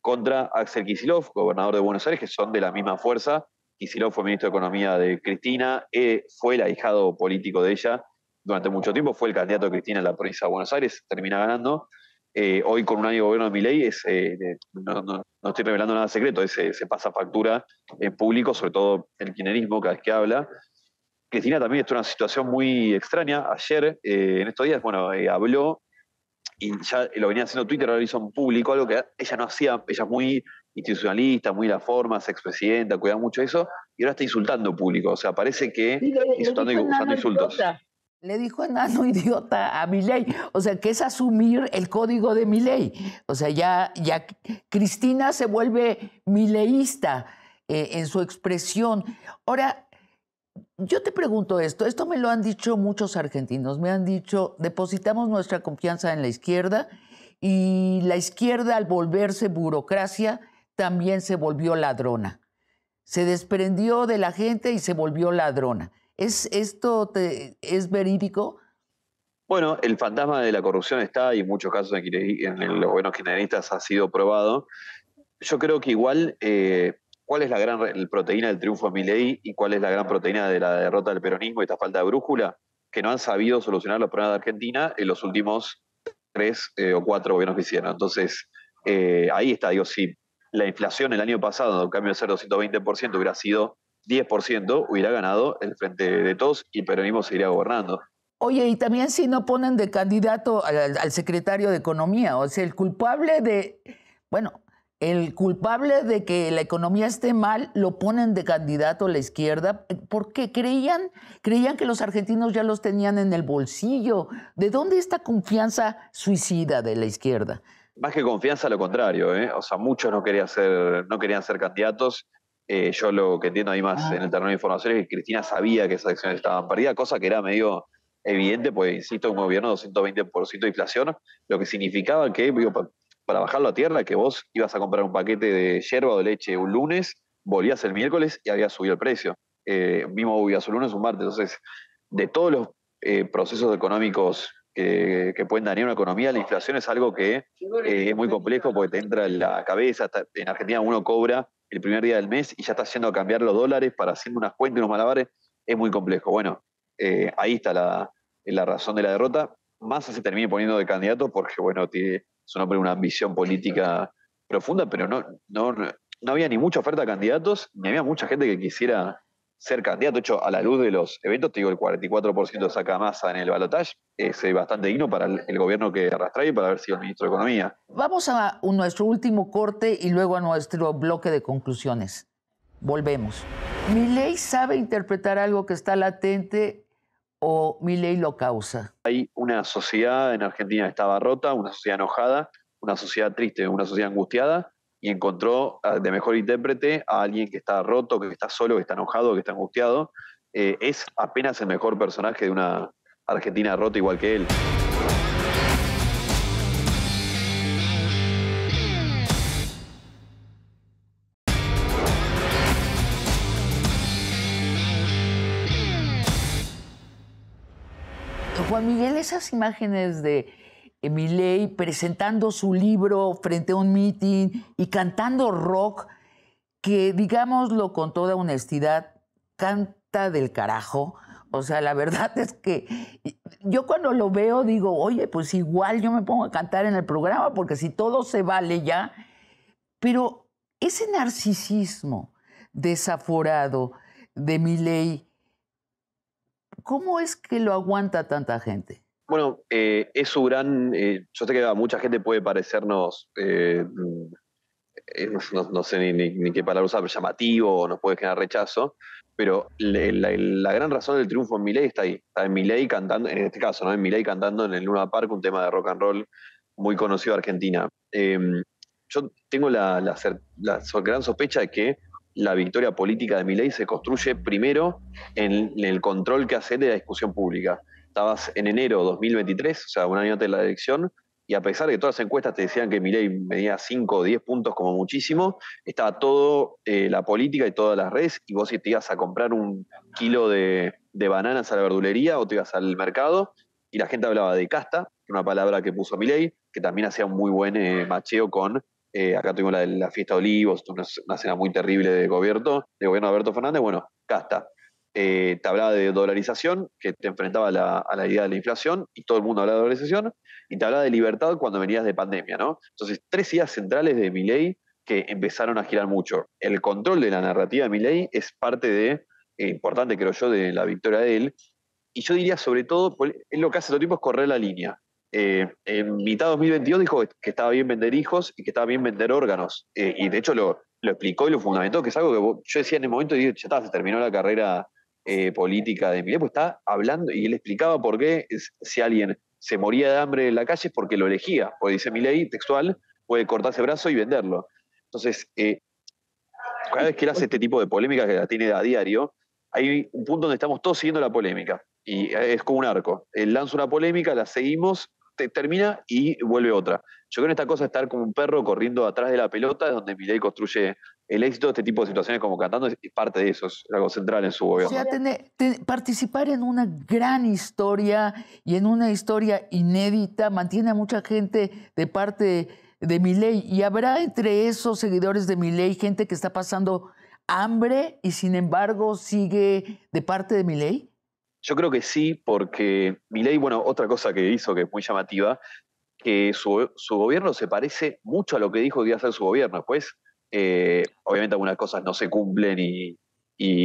contra Axel Kisilov, gobernador de Buenos Aires, que son de la misma fuerza. Kisilov fue ministro de Economía de Cristina, e fue el ahijado político de ella durante mucho tiempo, fue el candidato de Cristina en la provincia de Buenos Aires, termina ganando. Eh, hoy con un año de gobierno de mi ley, eh, no, estoy revelando nada secreto, eh, se pasa factura en público, sobre todo el kirchnerismo cada vez que habla. Cristina también está en una situación muy extraña. Ayer, en estos días, bueno, habló y ya lo venía haciendo Twitter, ahora lo hizo en público, algo que ella no hacía, ella es muy institucionalista, muy la forma, es expresidenta, cuida mucho eso, y ahora está insultando público, o sea, parece que está usando insultos le dijo enano idiota a ley. O sea, que es asumir el código de ley. O sea, ya, ya Cristina se vuelve mileísta eh, en su expresión. Ahora, yo te pregunto esto, esto me lo han dicho muchos argentinos, me han dicho, depositamos nuestra confianza en la izquierda y la izquierda al volverse burocracia también se volvió ladrona. Se desprendió de la gente y se volvió ladrona. ¿Es, ¿Esto es verídico? Bueno, el fantasma de la corrupción está y en muchos casos en, los buenos generalistas ha sido probado. Yo creo que igual, eh, ¿cuál es la gran proteína del triunfo de Milei y cuál es la gran proteína de la derrota del peronismo y esta falta de brújula? Que no han sabido solucionar los problemas de Argentina en los últimos tres eh, o cuatro gobiernos que hicieron. Entonces, eh, ahí está, digo, Si la inflación el año pasado, en cambio de ser 220%, hubiera sido 10% hubiera ganado el Frente de Todos y el peronismo seguiría gobernando. Oye, y también si no ponen de candidato al, secretario de Economía, o sea, el culpable de, bueno, el culpable de que la economía esté mal lo ponen de candidato a la izquierda, porque creían, creían que los argentinos ya los tenían en el bolsillo. ¿De dónde esta confianza suicida de la izquierda? Más que confianza, lo contrario, ¿eh? o sea, muchos no querían ser, no querían ser candidatos eh, yo lo que entiendo ahí más ah. en el terreno de información es que Cristina sabía que esas acciones estaban perdidas, cosa que era medio evidente, pues insisto, un gobierno de 220% de inflación, lo que significaba que, digo, para bajarlo a tierra, que vos ibas a comprar un paquete de yerba o de leche un lunes, volvías el miércoles y había subido el precio. mismo volvías un lunes, un martes. Entonces, de todos los eh, procesos económicos que, pueden dañar una economía, la inflación es algo que eh, es muy complejo porque te entra en la cabeza. En Argentina uno cobra el primer día del mes y ya está haciendo cambiar los dólares para hacer unas cuentas y unos malabares, es muy complejo. Bueno, eh, ahí está la, razón de la derrota. Massa se termina poniendo de candidato porque, bueno, tiene su nombre una ambición política profunda, pero no, no, no había ni mucha oferta de candidatos, ni había mucha gente que quisiera ser candidato. De hecho, a la luz de los eventos, te digo, el 44% saca masa en el balotaje es eh, bastante digno para el, gobierno que arrastra y para haber sido el ministro de Economía. Vamos a nuestro último corte y luego a nuestro bloque de conclusiones. Volvemos. ¿Mi ley sabe interpretar algo que está latente o mi ley lo causa? Hay una sociedad en Argentina que estaba rota, una sociedad enojada, una sociedad triste, una sociedad angustiada y encontró ah, de mejor intérprete a alguien que está roto, que está solo, que está enojado, que está angustiado. Eh, es apenas el mejor personaje de una Argentina rota igual que él. Juan Miguel, esas imágenes de eh, Miley presentando su libro frente a un meeting y cantando rock que, digámoslo con toda honestidad, canta del carajo. O sea, la verdad es que yo cuando lo veo digo, oye, pues igual yo me pongo a cantar en el programa porque si todo se vale ya. Pero ese narcisismo desaforado de Miley, ¿cómo es que lo aguanta tanta gente? Bueno, eh, es su gran. Eh, yo sé que a mucha gente puede parecernos. Eh, no, sé ni, qué palabra usar, llamativo, o nos puede generar rechazo. Pero la, gran razón del triunfo en Miley está ahí. Está en Miley cantando, en este caso, ¿no? En Miley cantando en el Luna Park, un tema de rock and roll muy conocido de Argentina. Em, yo tengo la, la gran sospecha de que la victoria política de Milei se construye primero en el control que hace de la discusión pública estabas en enero de 2023, o sea, un año antes de la elección, y a pesar de que todas las encuestas te decían que Milei medía 5 o 10 puntos como muchísimo, estaba toda eh, la política y todas las redes, y vos si te ibas a comprar un kilo de, bananas a la verdulería o te ibas al mercado, y la gente hablaba de casta, una palabra que puso Milei, que también hacía un muy buen eh, macheo con eh, acá tuvimos la, la, fiesta de Olivos, una, cena muy terrible de gobierno, de gobierno de Alberto Fernández, bueno, casta. Eh, te hablaba de dolarización, que te enfrentaba a la, idea de la inflación, y todo el mundo hablaba de dolarización, y te hablaba de libertad cuando venías de pandemia, ¿no? Entonces, tres ideas centrales de mi ley que empezaron a girar mucho. El control de la narrativa de mi ley es parte de, eh, importante creo yo, de la victoria de él, y yo diría sobre todo, él lo que hace todo tiempo es correr la línea. Eh, en mitad de 2022 dijo que estaba bien vender hijos y que estaba bien vender órganos. y de hecho lo, explicó y lo fundamentó, que es algo que yo decía en el momento, y dije, ya está, se terminó la carrera eh, política de Milei, pues está hablando, y él explicaba por qué si alguien se moría de hambre en la calle es porque lo elegía, O pues dice Milei textual, puede cortarse brazo y venderlo. Entonces, eh, cada vez que él hace este tipo de polémica que la tiene a diario, hay un punto donde estamos todos siguiendo la polémica. Y es como un arco. Él lanza una polémica, la seguimos, termina y vuelve otra. Yo creo que esta cosa de estar como un perro corriendo atrás de la pelota es donde Milei construye el éxito de este tipo de situaciones como cantando es parte de eso, es algo central en su gobierno. O sea, participar en una gran historia y en una historia inédita mantiene a mucha gente de parte de Milei y habrá entre esos seguidores de Milei gente que está pasando hambre y sin embargo sigue de parte de Milei. Yo creo que sí, porque mi ley, bueno, otra cosa que hizo que es muy llamativa, que su, gobierno se parece mucho a lo que dijo que iba a hacer su gobierno. Después, eh, obviamente algunas cosas no se cumplen y,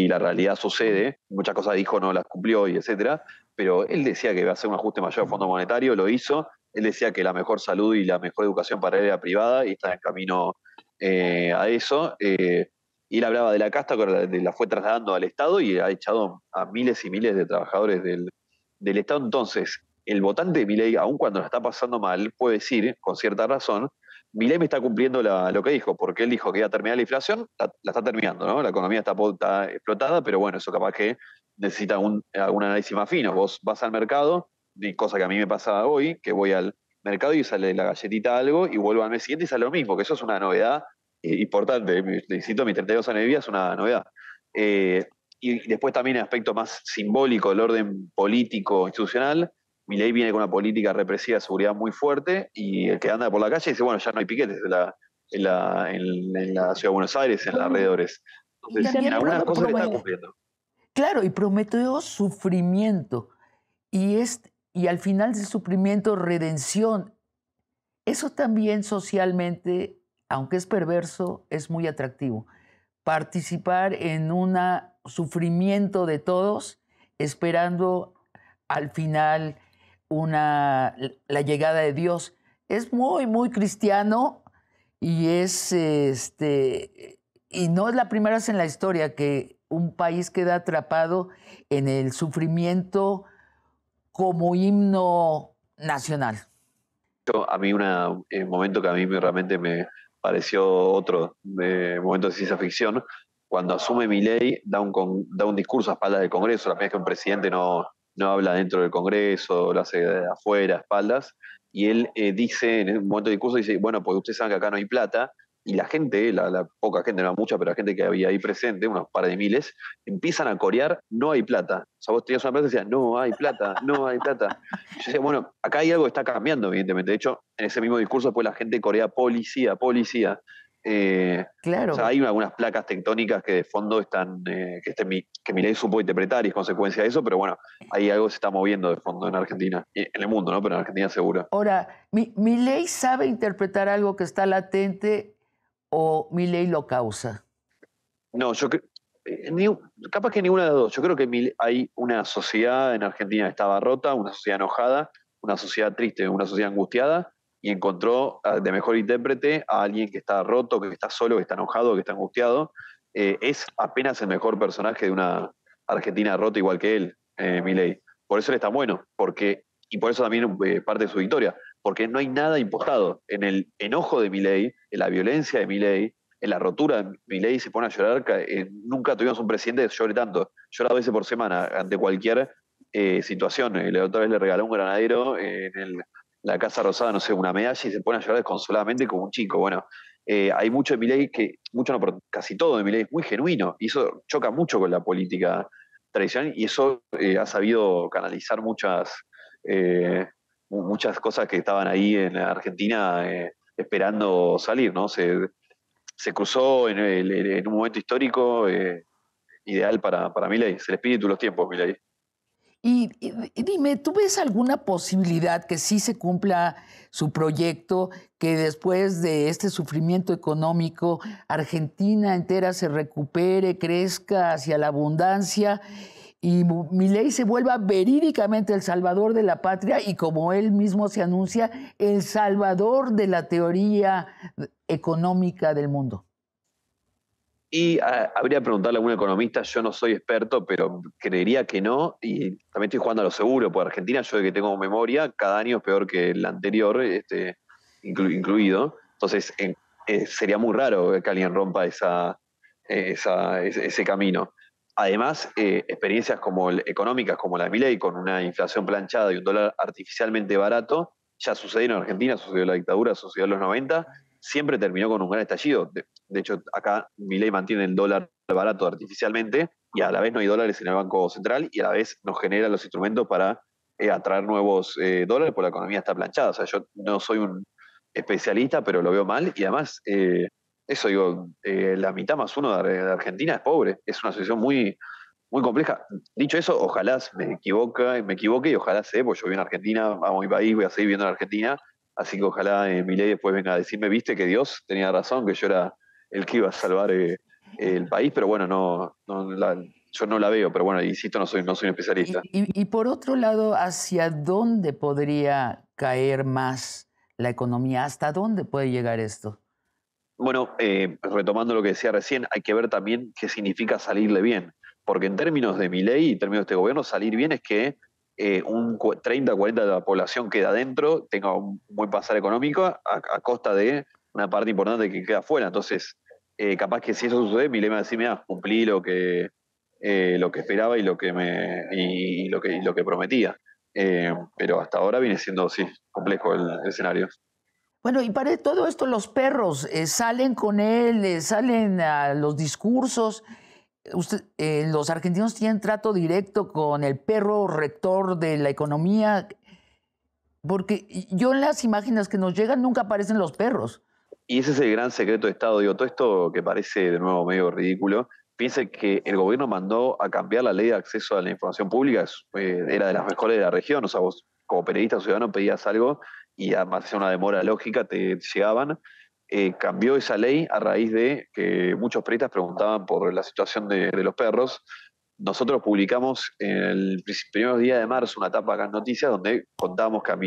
la realidad sucede, muchas cosas dijo no las cumplió y etcétera, pero él decía que iba a hacer un ajuste mayor al Fondo Monetario, lo hizo, él decía que la mejor salud y la mejor educación para él era privada y está en camino eh, a eso. Eh, y él hablaba de la casta, que la fue trasladando al Estado y ha echado a miles y miles de trabajadores del, Estado. Entonces, el votante de Milei, aun cuando la está pasando mal, puede decir, con cierta razón, Milei me está cumpliendo lo que dijo, porque él dijo que iba a terminar la inflación, la, está terminando, ¿no? La economía está, explotada, pero bueno, eso capaz que necesita un, análisis más fino. Vos vas al mercado, cosa que a mí me pasaba hoy, que voy al mercado y sale la galletita algo y vuelvo al mes siguiente y sale lo mismo, que eso es una novedad eh, importante. necesito eh, mi 32 años es una novedad. Eh, y después también el aspecto más simbólico, del orden político institucional. mi ley viene con una política represiva de seguridad muy fuerte y el que anda por la calle dice, bueno, ya no hay piquetes en la, en la, Ciudad de Buenos Aires, en los alrededores. Entonces, en algunas cosas le está cumpliendo. Claro, y prometió sufrimiento. Y, es, y al final ese sufrimiento, redención. Eso también socialmente aunque es perverso, es muy atractivo. Participar en un sufrimiento de todos, esperando al final una, la llegada de Dios. Es muy, muy cristiano y es este. Y no es la primera vez en la historia que un país queda atrapado en el sufrimiento como himno nacional. a mí un eh, momento que a mí realmente me, pareció otro eh, momento de ciencia ficción. Cuando asume mi ley, da un, da un discurso a espaldas del Congreso, la primera vez que un presidente no, no habla dentro del Congreso, lo hace afuera, a espaldas, y él eh, dice, en un momento de discurso, dice, bueno, pues ustedes saben que acá no hay plata, y la gente, la, poca gente, no mucha, pero la gente que había ahí presente, unos par de miles, empiezan a corear, no hay plata. O sea, vos tenías una plaza y decías, no hay plata, no hay plata. yo decía, bueno, acá hay algo que está cambiando, evidentemente. De hecho, en ese mismo discurso después la gente corea policía, policía. Eh, claro. O sea, hay algunas placas tectónicas que de fondo están, eh, que, este mi ley supo interpretar y es consecuencia de eso, pero bueno, ahí algo se está moviendo de fondo en Argentina, eh, en el mundo, ¿no? Pero en Argentina seguro. Ahora, mi ley sabe interpretar algo que está latente o Milley lo causa? No, yo eh, capaz que ninguna de las dos. Yo creo que hay una sociedad en Argentina que estaba rota, una sociedad enojada, una sociedad triste, una sociedad angustiada, y encontró ah, de mejor intérprete a alguien que está roto, que está solo, que está enojado, que está angustiado. Eh, es apenas el mejor personaje de una Argentina rota igual que él, eh, Milei. Por eso él está bueno, porque, y por eso también eh, parte de su victoria, porque no hay nada impostado. En el enojo de ley, en la violencia de ley, en la rotura, de ley, se pone a llorar. nunca tuvimos un presidente que llore tanto. Llora dos veces por semana ante cualquier eh, situación. Eh, la otra vez le regaló un granadero en la Casa Rosada, no sé, una medalla y se pone a llorar desconsoladamente como un chico. Bueno, eh, hay mucho de Milei que, mucho no, casi todo de Milei es muy genuino y eso choca mucho con la política tradicional y eso ha sabido canalizar muchas muchas cosas que estaban ahí en Argentina eh, esperando salir, ¿no? Se, cruzó en, un momento histórico eh, ideal para, para es el espíritu de los tiempos, Milay. Y, y, dime, ¿tú ves alguna posibilidad que sí se cumpla su proyecto, que después de este sufrimiento económico, Argentina entera se recupere, crezca hacia la abundancia y mi ley se vuelva verídicamente el salvador de la patria y como él mismo se anuncia, el salvador de la teoría económica del mundo. Y ah, habría que preguntarle a algún economista, yo no soy experto, pero creería que no, y también estoy jugando a lo seguro, porque Argentina, yo de que tengo memoria, cada año es peor que el anterior, este, incluido. Entonces, eh, sería muy raro eh, que alguien rompa esa, eh, ese camino. Además, eh, experiencias como económicas como la de Milley, con una inflación planchada y un dólar artificialmente barato, ya sucedieron en Argentina, sucedió en la dictadura, sucedió en los 90, siempre terminó con un gran estallido. De, hecho, acá Milley mantiene el dólar barato artificialmente y a la vez no hay dólares en el Banco Central y a la vez nos genera los instrumentos para eh, atraer nuevos eh, dólares porque la economía está planchada. O sea, yo no soy un especialista, pero lo veo mal y además eso digo, eh, la mitad más uno de, Argentina es pobre, es una situación muy, muy compleja. Dicho eso, ojalá me equivoque, me equivoque y ojalá sé, porque yo vivo en Argentina, amo mi país, voy a seguir viviendo en Argentina, así que ojalá en eh, mi ley después venga a decirme, viste que Dios tenía razón, que yo era el que iba a salvar eh, el país, pero bueno, no, yo no la veo, pero bueno, insisto, no soy, no soy un especialista. y por otro lado, ¿hacia dónde podría caer más la economía? ¿Hasta dónde puede llegar esto? Bueno, eh, retomando lo que decía recién, hay que ver también qué significa salirle bien. Porque en términos de mi ley y términos de este gobierno, salir bien es que eh, un 30 40 de la población queda adentro, tenga un buen pasar económico, a, costa de una parte importante que queda afuera. Entonces, eh, capaz que si eso sucede, mi ley me va a decir, mira, cumplí lo que, eh, lo que esperaba y lo que, me, y, lo que, lo que prometía. pero hasta ahora viene siendo, sí, complejo el escenario. Bueno, y para todo esto los perros eh, salen con él, eh, salen a los discursos. Eh, los argentinos tienen trato directo con el perro rector de la economía, porque yo en las imágenes que nos llegan nunca aparecen los perros. Y ese es el gran secreto de Estado, digo, todo esto que parece de nuevo medio ridículo, piense que el gobierno mandó a cambiar la ley de acceso a la información pública, era de las mejores de la región, o sea, vos como periodista ciudadano pedías algo y además es una demora lógica, te llegaban. Eh, cambió esa ley a raíz de que muchos periodistas preguntaban por la situación de, los perros. Nosotros publicamos en el primer día de marzo una etapa acá en Noticias donde contábamos que a,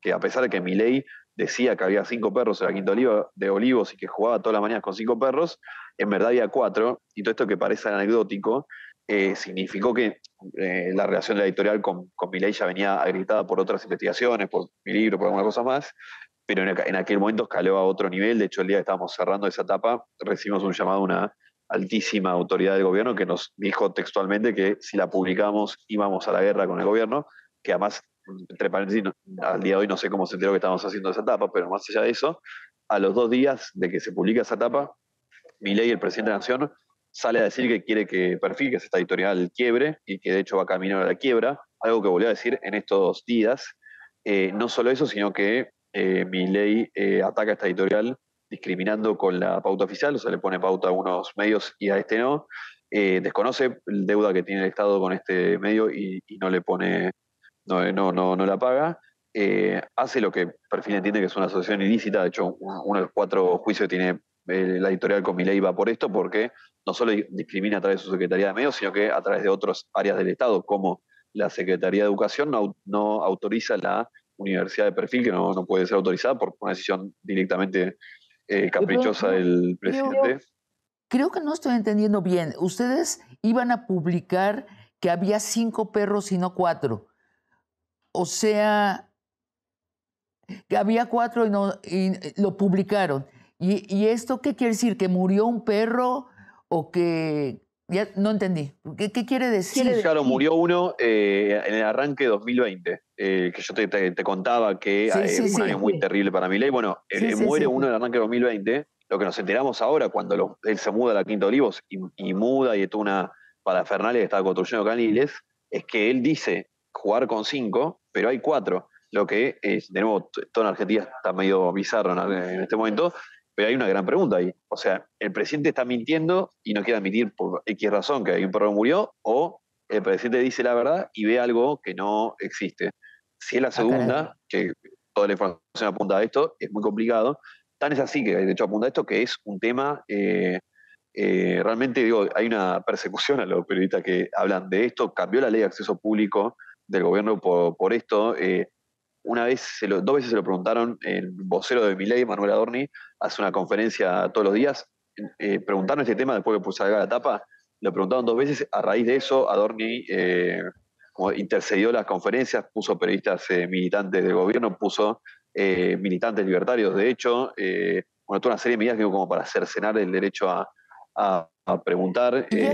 que a pesar de que mi ley decía que había cinco perros en la Quinta Oliva, de Olivos y que jugaba todas las mañanas con cinco perros, en verdad había cuatro, y todo esto que parece anecdótico, eh, significó que eh, la relación de editorial con, con ya venía agrietada por otras investigaciones, por mi libro, por alguna cosa más, pero en, aquel momento escaló a otro nivel. De hecho, el día que estábamos cerrando esa etapa, recibimos un llamado de una altísima autoridad del gobierno que nos dijo textualmente que si la publicamos íbamos a la guerra con el gobierno, que además, entre paréntesis, al día de hoy no sé cómo se enteró que estábamos haciendo esa etapa, pero más allá de eso, a los dos días de que se publica esa etapa, Milei, el presidente de la Nación, sale a decir que quiere que Perfil, que es esta editorial, quiebre y que de hecho va a caminar a la quiebra, algo que volvió a decir en estos días. Eh, no solo eso, sino que eh, mi ley eh, ataca a esta editorial discriminando con la pauta oficial, o sea, le pone pauta a unos medios y a este no. desconoce la deuda que tiene el Estado con este medio y, no le pone, no, no, no, la paga. hace lo que Perfil entiende que es una asociación ilícita, de hecho uno de los cuatro juicios que tiene la editorial con mi ley va por esto, porque no solo discrimina a través de su Secretaría de Medios, sino que a través de otras áreas del Estado, como la Secretaría de Educación no, autoriza la universidad de perfil, que no, puede ser autorizada por una decisión directamente eh, caprichosa del presidente. Creo, que no estoy entendiendo bien. Ustedes iban a publicar que había cinco perros y no cuatro. O sea, que había cuatro y, no, lo publicaron. ¿Y, ¿Y, esto qué quiere decir? ¿Que murió un perro? o que ya no entendí. ¿Qué, quiere decir? Sí, claro, murió eh, eh, uno en el arranque 2020, que yo te, contaba que es un año muy terrible para mi ley. Bueno, muere uno en el arranque 2020. Lo que nos enteramos ahora cuando él se muda a la Quinta Olivos y, muda y es una parafernalia que estaba construyendo Caniles, es que él dice jugar con cinco, pero hay cuatro. Lo que es, de nuevo, toda en Argentina está medio bizarro en, en este momento, pero hay una gran pregunta ahí. O sea, ¿el presidente está mintiendo y no quiere admitir por X razón que hay un perro murió? ¿O el presidente dice la verdad y ve algo que no existe? Si es la ah, segunda, que toda la información apunta a esto, es muy complicado. Tan es así que, de hecho, apunta a esto, que es un tema... Eh, eh, realmente digo, hay una persecución a los periodistas que hablan de esto, cambió la ley de acceso público del gobierno por, esto, eh, una vez, se lo, dos veces se lo preguntaron el vocero de ley, Manuel Adorni, hace una conferencia todos los días, eh, preguntaron este tema después que salga la tapa, lo preguntaron dos veces, a raíz de eso Adorni eh, intercedió las conferencias, puso periodistas eh, militantes del gobierno, puso militantes libertarios, de hecho, bueno, toda una serie de medidas que como para cercenar el derecho a, preguntar. Ya,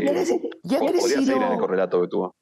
el correlato que tuvo?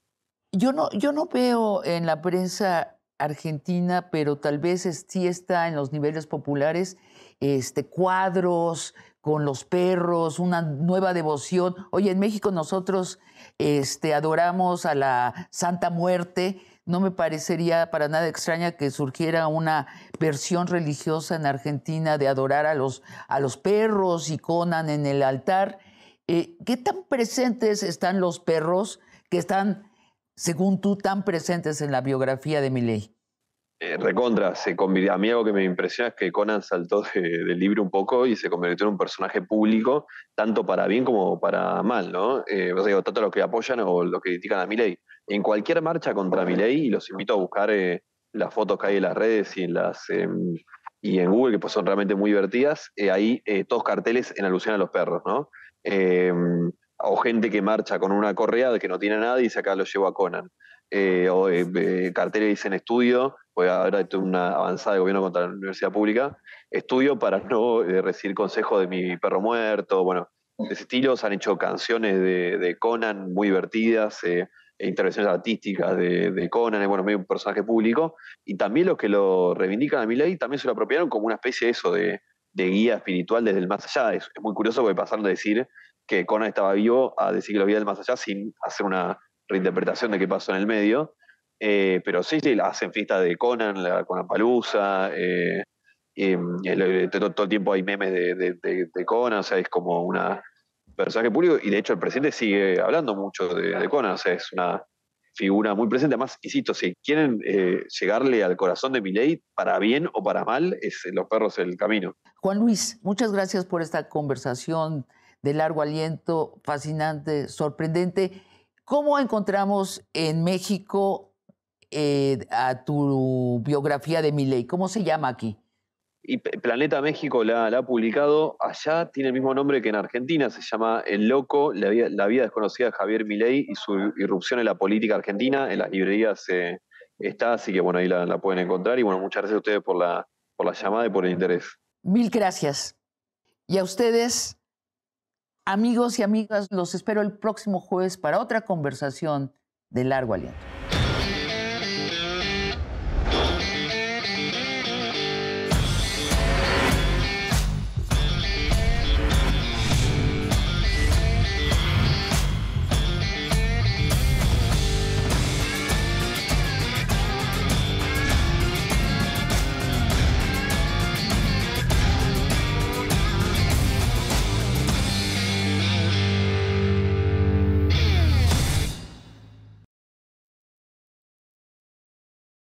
yo no veo en la prensa Argentina, pero tal vez sí está en los niveles populares, este, cuadros con los perros, una nueva devoción. Oye, en México nosotros este, adoramos a la Santa Muerte. No me parecería para nada extraña que surgiera una versión religiosa en Argentina de adorar a los, a los perros y conan en el altar. Eh, ¿Qué tan presentes están los perros que están según tú, tan presentes en la biografía de Milley? Eh, recontra, se a mí algo que me impresiona es que Conan saltó del libro un poco y se convirtió en un personaje público, tanto para bien como para mal, ¿no? Eh, o sea, tanto los que apoyan o los que critican a Milei. En cualquier marcha contra Milei, y los invito a buscar eh, las fotos que hay en las redes y en, em, Google, que pues son realmente muy divertidas, hay todos carteles en alusión a los perros, ¿no? Em, o gente que marcha con una correa que no tiene nada y se acá lo a Conan. Eh, o eh, eh cartera en estudio, pues ahora hecho una avanzada de gobierno contra la universidad pública, estudio para no eh, recibir consejos de mi perro muerto, bueno, de ese estilo se han hecho canciones de, Conan muy divertidas, e intervenciones artísticas de, Conan, bueno, medio un personaje público, y también los que lo reivindican a mi ley también se lo apropiaron como una especie de eso, de, de guía espiritual desde el más allá. Es, muy curioso porque pasaron de decir que Conan estaba vivo a decir que lo había del más allá sin hacer una reinterpretación de qué pasó en el medio. Eh, pero sí, sí, hacen fiesta de Conan, la Conan Palusa, eh, mm, todo, el tiempo hay memes de, de, Conan, o sea, es como una personaje público y de hecho el presidente sigue hablando mucho de, Conan, o sea, es una figura muy presente. Además, insisto, si quieren eh, llegarle al corazón de Miley, para bien o para mal, es Los Perros el camino. Juan Luis, muchas gracias por esta conversación de largo aliento, fascinante, sorprendente. ¿Cómo encontramos en México eh, a tu biografía de Miley? ¿Cómo se llama aquí? Y Planeta México la, ha publicado. Allá tiene el mismo nombre que en Argentina. Se llama El Loco, la, vida, desconocida de Javier Milei y su irrupción en la política argentina. En las librerías eh, está, así que bueno, ahí la, pueden encontrar. Y bueno, muchas gracias a ustedes por la llamada y por el interés. Mil gracias. Y a ustedes, amigos y amigas, los espero el próximo jueves para otra conversación de largo aliento.